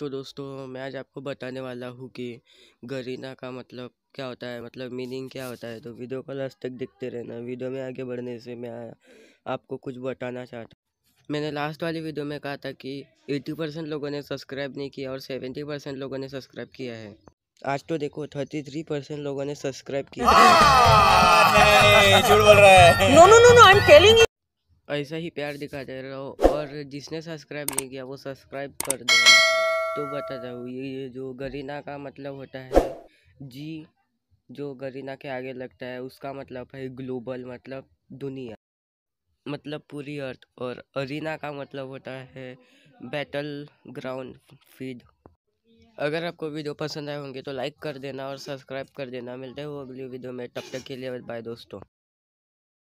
तो दोस्तों मैं आज आपको बताने वाला हूँ कि गरीना का मतलब क्या होता है मतलब मीनिंग क्या होता है तो वीडियो को लास्ट तक देखते रहना वीडियो में आगे बढ़ने से मैं आपको कुछ बताना चाहता मैंने लास्ट वाली वीडियो में कहा था कि 80 परसेंट लोगों ने सब्सक्राइब नहीं किया और 70 परसेंट लोगों ने सब्सक्राइब किया है आज तो देखो 33 परसेंट लोगों ने सब्सक्राइब किया रहा ऐसा ही प्यार दिखाते रहो और जिसने सब्सक्राइब नहीं किया वो सब्सक्राइब कर दो तो बताता हूँ ये ये जो गरीना का मतलब होता है जी जो गरीना के आगे लगता है उसका मतलब है ग्लोबल मतलब दुनिया मतलब पूरी अर्थ और अरीना का मतलब होता है बैटल ग्राउंड फीड अगर आपको वीडियो पसंद आए होंगे तो लाइक कर देना और सब्सक्राइब कर देना मिलते वो अगली वीडियो में तब तक के लिए बाय दोस्तों